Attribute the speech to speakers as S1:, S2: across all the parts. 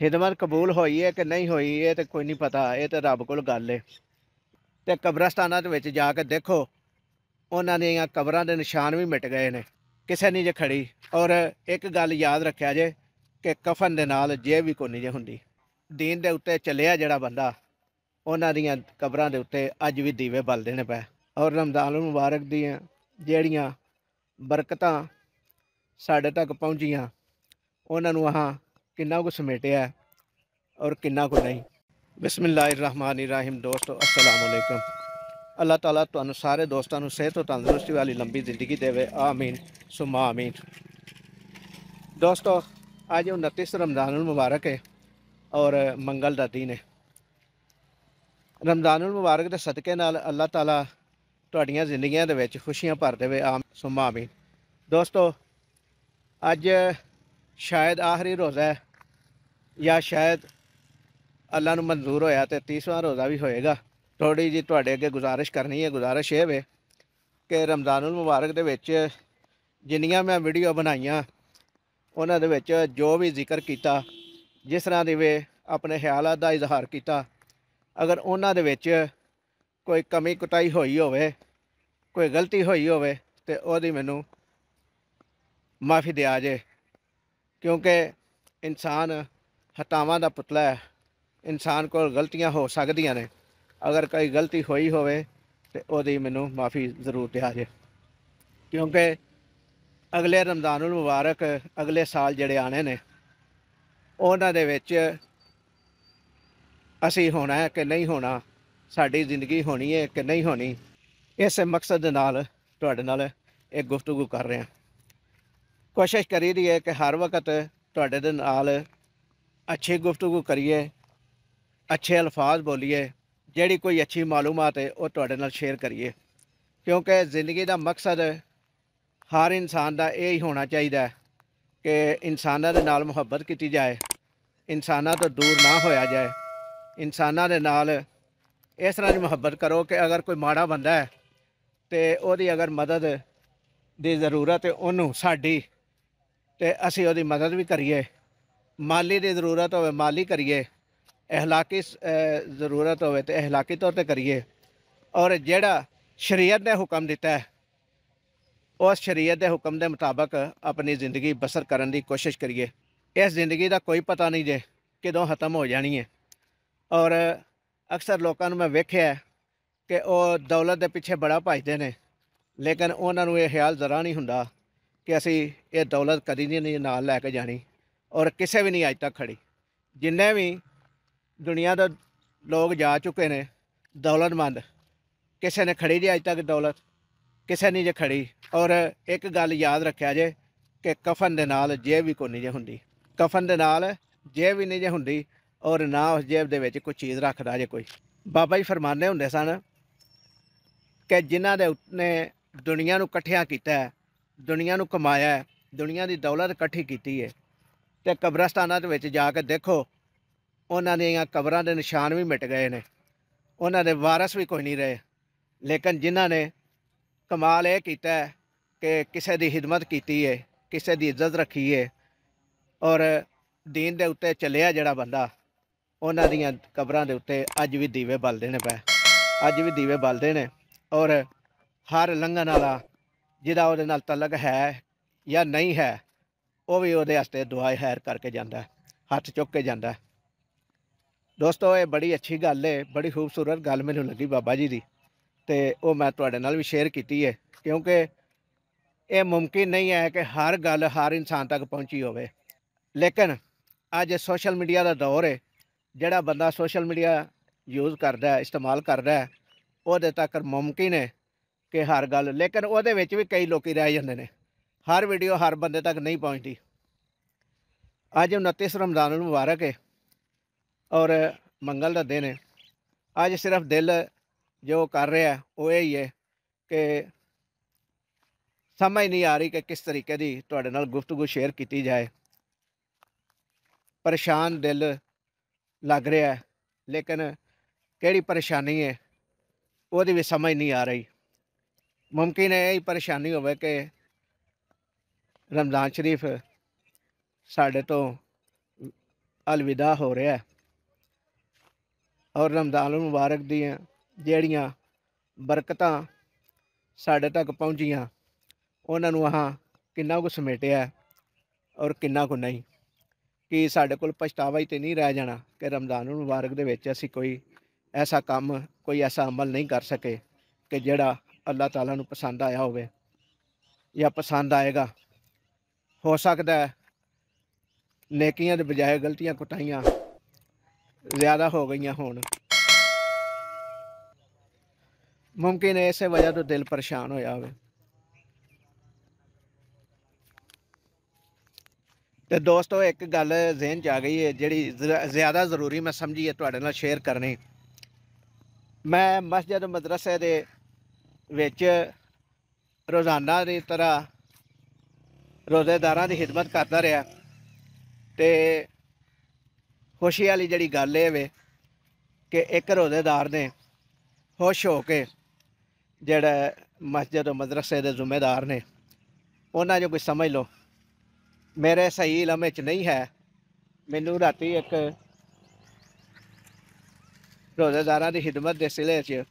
S1: ਖਿਦਮਤ ਕਬੂਲ ਹੋਈ ਹੈ ਕਿ ਨਹੀਂ ਹੋਈ ਇਹ ਤੇ ਕੋਈ ਨਹੀਂ ਪਤਾ ਇਹ ਤੇ ਰੱਬ ਕੋਲ ਗੱਲ ਹੈ ਤੇ ਕਬਰਸਤਾਨਾਂ ਦੇ ਵਿੱਚ ਜਾ ਕੇ ਦੇਖੋ ਉਹਨਾਂ ਦੀਆਂ ਕਬਰਾਂ ਦੇ ਨਿਸ਼ਾਨ ਵੀ ਮਿਟ ਗਏ ਨੇ ਕਿਸੇ ਨਹੀਂ ਜੇ ਖੜੀ ਔਰ ਇੱਕ ਗੱਲ ਯਾਦ ਰੱਖਿਆ ਜੇ ਕਿ ਕਫਨ ਦੇ ਨਾਲ ਜੇ ਵੀ ਕੋਈ ਨਹੀਂ ਜੇ ਹੁੰਦੀ ਦੀਨ ਦੇ ਉੱਤੇ ਚੱਲਿਆ ਜਿਹੜਾ ਬੰਦਾ ਉਹਨਾਂ ਦੀਆਂ ਕਬਰਾਂ ਦੇ ਉੱਤੇ ਅੱਜ ਵੀ ਦੀਵੇ ਬਲਦੇ ਨੇ ਪਏ ਔਰ ਰਮਜ਼ਾਨ ਮੁਬਾਰਕ ਦੀਆਂ ਜਿਹੜੀਆਂ ਬਰਕਤਾਂ ਸਾਡੇ ਤੱਕ ਪਹੁੰਚੀਆਂ ਉਹਨਾਂ ਨੂੰ ਆਹਾਂ कि समेटे है और कि नहीं बिस्मिल्लाहमान इराहिम दोस्तों असलम अल्लाह तला तो सारे दोस्तों सेहत और तंदुरुस्ती वाली लंबी जिंदगी देवे आमीन सुमा आमीन दोस्तों अज उनतीस रमजान उल मुबारक है और मंगल का दिन है रमजान उल मुबारक के सदके अल्लाह तलाड़िया जिंदगी खुशियां भर देवे आम सुमा आमीन दोस्तों अज शायद आखिरी रोज़ है ਜਾਂ ਸ਼ਾਇਦ ਅੱਲਾ ਨੂੰ ਮਨਜ਼ੂਰ ਹੋਇਆ ਤੇ 30ਵਾਂ ਰੋਜ਼ਾ ਵੀ ਹੋਏਗਾ ਥੋੜੀ ਜੀ ਤੁਹਾਡੇ ਅੱਗੇ ਗੁਜ਼ਾਰਿਸ਼ ਕਰਨੀ ਹੈ ਗੁਜ਼ਾਰਿਸ਼ ਇਹ ਵੇ ਕਿ ਰਮਜ਼ਾਨੁਲ ਮੁਬਾਰਕ ਦੇ ਵਿੱਚ ਜਿੰਨੀਆਂ ਮੈਂ ਵੀਡੀਓ ਬਣਾਈਆਂ ਉਹਨਾਂ ਦੇ ਵਿੱਚ ਜੋ ਵੀ ਜ਼ਿਕਰ ਕੀਤਾ ਜਿਸ ਤਰ੍ਹਾਂ ਦੇ ਵੇ ਆਪਣੇ ਖਿਆਲਾਂ ਦਾ ਇਜ਼ਹਾਰ ਕੀਤਾ ਅਗਰ ਉਹਨਾਂ ਦੇ ਵਿੱਚ ਕੋਈ ਕਮੀ ਕੁਟਾਈ ਹੋਈ ਹੋਵੇ ਕੋਈ ਗਲਤੀ ਹੋਈ ਹੋਵੇ ਤੇ ਉਹਦੀ ਮੈਨੂੰ ਮਾਫੀ ਦਿਆ ਜੇ ਕਿਉਂਕਿ ਇਨਸਾਨ ਹਟਾਵਾਂ ਦਾ ਪੁਤਲਾ ਹੈ ਇਨਸਾਨ ਕੋਲ ਗਲਤੀਆਂ ਹੋ ਸਕਦੀਆਂ ਨੇ ਅਗਰ ਕੋਈ ਗਲਤੀ ਹੋਈ ਹੋਵੇ ਤੇ ਉਹਦੀ ਮੈਨੂੰ ਮਾਫੀ ਜ਼ਰੂਰ ਦਿਆ ਜੇ ਕਿਉਂਕਿ ਅਗਲੇ ਰਮਜ਼ਾਨੁਲ ਮੁਬਾਰਕ ਅਗਲੇ ਸਾਲ ਜਿਹੜੇ ਆਣੇ ਨੇ ਉਹਨਾਂ ਦੇ ਵਿੱਚ ਅਸੀਂ ਹੋਣਾ ਹੈ ਕਿ ਨਹੀਂ ਹੋਣਾ ਸਾਡੀ ਜ਼ਿੰਦਗੀ ਹੋਣੀ ਹੈ ਕਿ ਨਹੀਂ ਹੋਣੀ ਇਸ ਮਕਸਦ ਦੇ ਨਾਲ ਤੁਹਾਡੇ ਨਾਲ ਇਹ ਗੁਫ਼ਤਗੂ ਕਰ ਰਹੇ ਹਾਂ ਕੋਸ਼ਿਸ਼ ਕਰੀ ਦੀ ਹੈ ਕਿ ਹਰ ਵਕਤ ਤੁਹਾਡੇ ਦੇ ਨਾਲ ਅੱਛੇ ਗੁਫ਼ਤਗੂ ਕਰੀਏ ਅੱਛੇ ਅਲਫਾਜ਼ ਬੋਲੀਏ ਜਿਹੜੀ ਕੋਈ ਅੱਛੀ ਮਾਲੂਮਾਤ ਹੈ ਉਹ ਤੁਹਾਡੇ ਨਾਲ ਸ਼ੇਅਰ ਕਰੀਏ ਕਿਉਂਕਿ ਜ਼ਿੰਦਗੀ ਦਾ ਮਕਸਦ ਹਰ ਇਨਸਾਨ ਦਾ ਇਹ ਹੀ ਹੋਣਾ ਚਾਹੀਦਾ ਕਿ ਇਨਸਾਨਾਂ ਦੇ ਨਾਲ ਮੁਹੱਬਤ ਕੀਤੀ ਜਾਏ ਇਨਸਾਨਾਂ ਤੋਂ ਦੂਰ ਨਾ ਹੋਇਆ ਜਾਏ ਇਨਸਾਨਾਂ ਦੇ ਨਾਲ ਇਸ ਤਰ੍ਹਾਂ ਦੀ ਮੁਹੱਬਤ ਕਰੋ ਕਿ ਅਗਰ ਕੋਈ ਮਾੜਾ ਬੰਦਾ ਹੈ ਤੇ ਉਹਦੀ ਅਗਰ ਮਦਦ ਦੀ ਜ਼ਰੂਰਤ ਹੈ ਉਹਨੂੰ ਸਾਡੀ ਤੇ ਅਸੀਂ ਉਹਦੀ ਮਦਦ ਵੀ ਕਰੀਏ ਮਾਲੀ ਦੀ ਜ਼ਰੂਰਤ ਹੋਵੇ ਮਾਲੀ ਕਰੀਏ اخلاقی ਜ਼ਰੂਰਤ ਹੋਵੇ ਤੇ اخلاقی ਤੌਰ ਤੇ ਕਰੀਏ ਔਰ ਜਿਹੜਾ ਸ਼ਰੀਅਤ ਨੇ ਹੁਕਮ ਦਿੱਤਾ ਹੈ ਉਸ ਸ਼ਰੀਅਤ ਦੇ ਹੁਕਮ ਦੇ ਮੁਤਾਬਕ ਆਪਣੀ ਜ਼ਿੰਦਗੀ ਬਸਰ ਕਰਨ ਦੀ ਕੋਸ਼ਿਸ਼ ਕਰੀਏ ਇਸ ਜ਼ਿੰਦਗੀ ਦਾ ਕੋਈ ਪਤਾ ਨਹੀਂ ਜੇ ਕਦੋਂ ਖਤਮ ਹੋ ਜਾਣੀ ਹੈ ਔਰ ਅਕਸਰ ਲੋਕਾਂ ਨੂੰ ਮੈਂ ਵੇਖਿਆ ਹੈ ਕਿ ਉਹ ਦੌਲਤ ਦੇ ਪਿੱਛੇ ਬੜਾ ਭਜਦੇ ਨੇ ਲੇਕਿਨ ਉਹਨਾਂ ਨੂੰ ਇਹ ਖਿਆਲ ਜ਼ਰਾ ਨਹੀਂ ਹੁੰਦਾ ਕਿ ਅਸੀਂ ਇਹ ਦੌਲਤ ਕਦੀ ਨਹੀਂ ਨਾਲ ਲੈ ਕੇ ਜਾਣੀ ਔਰ ਕਿਸੇ ਵੀ ਨਹੀਂ ਅਜ ਤੱਕ ਖੜੀ ਜਿੰਨੇ ਵੀ ਦੁਨੀਆ ਦੇ ਲੋਕ ਜਾ ਚੁੱਕੇ ਨੇ ਦੌਲਤਮੰਦ ਕਿਸੇ ਨੇ ਖੜੀ ਨਹੀਂ ਅਜ ਤੱਕ ਦੌਲਤ ਕਿਸੇ ਨਹੀਂ ਜੇ ਖੜੀ ਔਰ ਇੱਕ ਗੱਲ ਯਾਦ ਰੱਖਿਆ ਜੇ ਕਿ ਕਫਨ ਦੇ ਨਾਲ ਜੇਬ ਵੀ ਕੋਈ ਨਹੀਂ ਜੇ ਹੁੰਦੀ ਕਫਨ ਦੇ ਨਾਲ ਜੇਬ ਵੀ ਨਹੀਂ ਜੇ ਹੁੰਦੀ ਔਰ ਨਾ ਉਸ ਜੇਬ ਦੇ ਵਿੱਚ ਕੋਈ ਚੀਜ਼ ਰੱਖਦਾ ਜੇ ਕੋਈ ਬਾਬਾ ਜੀ ਫਰਮਾਨੇ ਹੁੰਦੇ ਸਨ ਕਿ ਜਿਨ੍ਹਾਂ ਦੇ ਨੇ ਦੁਨੀਆ ਨੂੰ ਇਕੱਠਿਆ ਕੀਤਾ ਦੁਨੀਆ ਨੂੰ ਕਮਾਇਆ ਦੁਨੀਆ ਦੀ ਦੌਲਤ ਇਕੱਠੀ ਕੀਤੀ ਹੈ ਤੇ ਕਬਰਸਤਾਨਾਂ ਦੇ ਵਿੱਚ ਜਾ ਕੇ ਦੇਖੋ ਉਹਨਾਂ ਦੀਆਂ ਕਬਰਾਂ ਦੇ ਨਿਸ਼ਾਨ ਵੀ ਮਿਟ ਗਏ ਨੇ ਉਹਨਾਂ ਦੇ ਵਾਰਸ ਵੀ ਕੋਈ ਨਹੀਂ ਰਹੇ ਲੇਕਿਨ ਜਿਨ੍ਹਾਂ ਨੇ ਕਮਾਲ ਇਹ ਕੀਤਾ ਕਿ ਕਿਸੇ ਦੀ ਖਿਦਮਤ ਕੀਤੀ ਹੈ ਕਿਸੇ ਦੀ ਇੱਜ਼ਤ ਰੱਖੀ ਹੈ ਔਰ ਦੀਨ ਦੇ ਉੱਤੇ ਚੱਲਿਆ ਜਿਹੜਾ ਬੰਦਾ ਉਹਨਾਂ ਦੀਆਂ ਕਬਰਾਂ ਦੇ ਉੱਤੇ ਅੱਜ ਵੀ ਦੀਵੇ ਬਲਦੇ ਨੇ ਪਏ ਅੱਜ ਵੀ ਦੀਵੇ ਬਲਦੇ ਨੇ ਔਰ ਹਰ ਲੰਘਣ ਵਾਲਾ ਜਿਹਦਾ ਉਹਦੇ ਨਾਲ ਤਲਕ ਹੈ ਜਾਂ ਨਹੀਂ ਹੈ ਉਹ ਵੀ ਉਹਦੇ ਵਾਸਤੇ ਦੁਆਏ ਹੈਰ ਕਰਕੇ ਜਾਂਦਾ ਹੱਥ ਚੁੱਕ ਕੇ ਜਾਂਦਾ ਦੋਸਤੋ ਇਹ ਬੜੀ ਅੱਛੀ ਗੱਲ ਹੈ ਬੜੀ ਖੂਬਸੂਰਤ ਗੱਲ ਮੈਨੂੰ ਲੱਗੀ ਬਾਬਾ ਜੀ ਦੀ ਤੇ ਉਹ ਮੈਂ ਤੁਹਾਡੇ ਨਾਲ ਵੀ ਸ਼ੇਅਰ ਕੀਤੀ ਹੈ ਕਿਉਂਕਿ ਇਹ ਮੁਮਕਿਨ ਨਹੀਂ ਹੈ ਕਿ ਹਰ ਗੱਲ ਹਰ ਇਨਸਾਨ ਤੱਕ ਪਹੁੰਚੀ ਹੋਵੇ ਲੇਕਿਨ ਅੱਜ ਸੋਸ਼ਲ ਮੀਡੀਆ ਦਾ ਦੌਰ ਹੈ ਜਿਹੜਾ ਬੰਦਾ ਸੋਸ਼ਲ ਮੀਡੀਆ ਯੂਜ਼ ਕਰਦਾ ਹੈ ਇਸਤੇਮਾਲ ਕਰਦਾ ਹੈ ਉਹਦੇ ਤੱਕ ਮੁਮਕਿਨ ਹੈ ਕਿ ਹਰ ਗੱਲ ਲੇਕਿਨ ਉਹਦੇ ਵਿੱਚ ਵੀ ਕਈ ਲੋਕੀ ਰਹਿ ਜਾਂਦੇ ਨੇ ਹਰ ਵੀਡੀਓ ਹਰ ਬੰਦੇ ਤੱਕ ਨਹੀਂ ਪਹੁੰਚਦੀ ਅੱਜ 29 ਰਮਜ਼ਾਨ ਨੂੰ ਮੁਬਾਰਕ ਹੈ ਔਰ ਮੰਗਲ ਦਾ ਦਿਨ ਹੈ ਅੱਜ ਸਿਰਫ ਦਿਲ ਜੋ ਕਰ ਰਿਹਾ ਉਹ ਇਹ ਹੀ ਹੈ ਕਿ ਸਮਝ ਨਹੀਂ ਆ ਰਹੀ ਕਿ ਕਿਸ ਤਰੀਕੇ ਦੀ ਤੁਹਾਡੇ ਨਾਲ ਗੁਫ਼ਤਗੂ ਸ਼ੇਅਰ ਕੀਤੀ ਜਾਏ ਪਰੇਸ਼ਾਨ ਦਿਲ ਲੱਗ ਰਿਹਾ ਲੇਕਿਨ ਕਿਹੜੀ ਪਰੇਸ਼ਾਨੀ ਹੈ ਉਹਦੀ ਵੀ ਸਮਝ ਨਹੀਂ ਆ ਰਹੀ ਮਮਕਿਨ ਹੈ ਇਹ ਪਰੇਸ਼ਾਨੀ ਹੋਵੇ ਕਿ ਰਮਜ਼ਾਨ ਸ਼ਰੀਫ ਸਾਡੇ ਤੋਂ ਅਲਵਿਦਾ ਹੋ ਰਿਹਾ ਹੈ ਔਰ ਰਮਜ਼ਾਨ ਮੁਬਾਰਕ ਦੀਆਂ ਜਿਹੜੀਆਂ ਬਰਕਤਾਂ ਸਾਡੇ ਤੱਕ ਪਹੁੰਚੀਆਂ ਉਹਨਾਂ ਨੂੰ ਆਹ ਕਿੰਨਾ ਕੁ ਸਮੇਟਿਆ ਔਰ ਕਿੰਨਾ ਕੁ ਨਹੀਂ ਕਿ ਸਾਡੇ ਕੋਲ ਪਛਤਾਵਾ ਹੀ ਤੇ ਨਹੀਂ ਰਹਿ ਜਾਣਾ ਕਿ ਰਮਜ਼ਾਨ ਮੁਬਾਰਕ ਦੇ ਵਿੱਚ ਅਸੀਂ ਕੋਈ ਐਸਾ ਕੰਮ ਕੋਈ ਐਸਾ ਅਮਲ ਨਹੀਂ ਕਰ ਸਕੇ ਕਿ ਜਿਹੜਾ ਅੱਲਾਹ ਤਾਲਾ ਨੂੰ ਪਸੰਦ ਆਇਆ ਹੋਵੇ ਜਾਂ ਪਸੰਦ ਆਏਗਾ ਹੋ ਸਕਦਾ ਨੇਕੀਆਂ ਦੇ ਬਜਾਏ ਗਲਤੀਆਂ ਕੁਟਾਈਆਂ ਜ਼ਿਆਦਾ ਹੋ ਗਈਆਂ ਹੋਣ ਮੁਮਕਿਨ ਹੈ ਇਸੇ ਵਜ੍ਹਾ ਤੋਂ ਦਿਲ ਪਰੇਸ਼ਾਨ ਹੋਇਆ ਹੋਵੇ ਤੇ ਦੋਸਤੋ ਇੱਕ ਗੱਲ ਜ਼ਿਹਨ 'ਚ ਆ ਗਈ ਹੈ ਜਿਹੜੀ ਜ਼ਿਆਦਾ ਜ਼ਰੂਰੀ ਮੈਂ ਸਮਝੀ ਹੈ ਤੁਹਾਡੇ ਨਾਲ ਸ਼ੇਅਰ ਕਰਨੀ ਮੈਂ ਮਸਜਿਦ ਮਦਰਸੇ ਦੇ ਵਿੱਚ ਰੋਜ਼ਾਨਾ ਦੀ ਤਰ੍ਹਾਂ ਰੋਜ਼ੇਦਾਰਾਂ ਦੀ ਖidmat ਕਰਦਾ ਰਿਹਾ ਤੇ ਖੁਸ਼ੀ ਵਾਲੀ ਜਿਹੜੀ ਗੱਲ ਇਹ ਵੇ ਕਿ ਇੱਕ ਰੋਜ਼ੇਦਾਰ ਨੇ ਖੁਸ਼ ਹੋ ਕੇ ਜਿਹੜਾ ਮਸਜਿਦ ਤੇ ਮਦਰਸੇ ਦੇ ਜ਼ਿੰਮੇਦਾਰ ਨੇ ਉਹਨਾਂ ਜੋ ਕੋਈ ਸਮਝ ਲਓ ਮੇਰੇ ਸਹੀ ਲਮੇ ਚ ਨਹੀਂ ਹੈ ਮੈਨੂੰ ਰਾਤੀ ਇੱਕ ਰੋਜ਼ੇਦਾਰਾਂ ਦੀ ਖidmat ਦੇ ਸਿਲੇ 'ਚ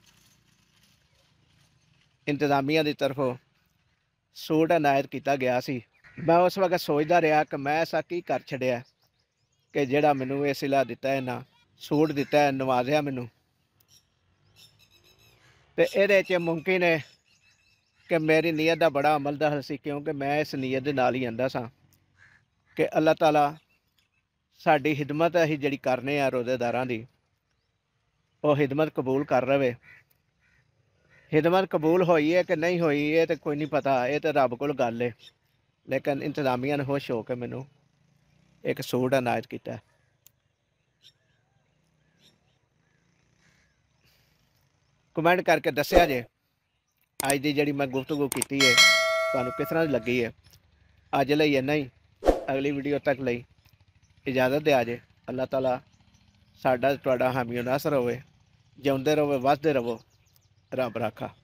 S1: ਇੰਤਜ਼ਾਮੀਆਂ ਦੀ ਤਰਫੋਂ ਸੂਟ ਅਨਾਇਤ ਕੀਤਾ ਗਿਆ ਸੀ ਮੈਂ ਉਸ ਵਕਤ ਸੋਚਦਾ ਰਿਹਾ ਕਿ ਮੈਂ ਐਸਾ ਕੀ ਕਰ ਛੜਿਆ ਕਿ ਜਿਹੜਾ ਮੈਨੂੰ ਇਹ ਸਿਲਾ ਦਿੱਤਾ ਹੈ ਨਾ ਸੂਟ ਦਿੱਤਾ ਹੈ ਨਵਾਜ਼ਿਆ ਮੈਨੂੰ ਤੇ ਇਹਦੇ 'ਚ ਮੁਮਕਿਨ ਹੈ ਕਿ ਮੇਰੀ ਨੀਅਤ ਦਾ ਬੜਾ ਅਮਲ ਦਾ ਸੀ ਕਿਉਂਕਿ ਮੈਂ ਇਸ ਨੀਅਤ ਦੇ ਨਾਲ ਹੀ ਆਂਦਾ ਸਾਂ ਕਿ ਅੱਲਾਹ ਤਾਲਾ ਸਾਡੀ ਖਿਦਮਤ ਅਸੀਂ ਜਿਹੜੀ ਕਰਨੇ ਆ ਰੋਜ਼ੇਦਾਰਾਂ ਦੀ ਉਹ ਖਿਦਮਤ ਕਬੂਲ ਕਰ ਰਵੇ ਖਿਦਮਤ ਕਬੂਲ ਹੋਈ ਹੈ ਕਿ ਨਹੀਂ ਹੋਈ ਇਹ ਤੇ ਕੋਈ ਨਹੀਂ ਪਤਾ ਇਹ ਤੇ ਰੱਬ ਕੋਲ ਗੱਲ ਹੈ ਲੇਕਿਨ ਇੰਤਜ਼ਾਮੀਆਂ ਨੇ ਹੋਸ਼ ਹੋ ਕੇ ਮੈਨੂੰ ਇੱਕ ਸੂਟ ਅਨਾਇਤ ਕੀਤਾ ਕਮੈਂਟ ਕਰਕੇ ਦੱਸਿਆ ਜੇ ਅੱਜ ਦੀ ਜਿਹੜੀ ਮੈਂ ਗੁਫ਼ਤਗੂ ਕੀਤੀ ਹੈ ਤੁਹਾਨੂੰ ਕਿਸ ਤਰ੍ਹਾਂ ਲੱਗੀ ਹੈ ਅੱਜ ਲਈ ਇੰਨਾ ਹੀ ਅਗਲੀ ਵੀਡੀਓ ਤੱਕ ਲਈ ਇਜਾਜ਼ਤ ਦੇ ਆ ਜੇ ਅੱਲਾਹ ਤਾਲਾ ਸਾਡਾ ਤੁਹਾਡਾ ਹਾਮੀ ਨਾਸਰ ਹੋਵੇ ਜਿਉਂਦੇ ਰਹੋ ਵਸਦੇ ਰਹੋ ਰੱਬ ਰਾਖਾ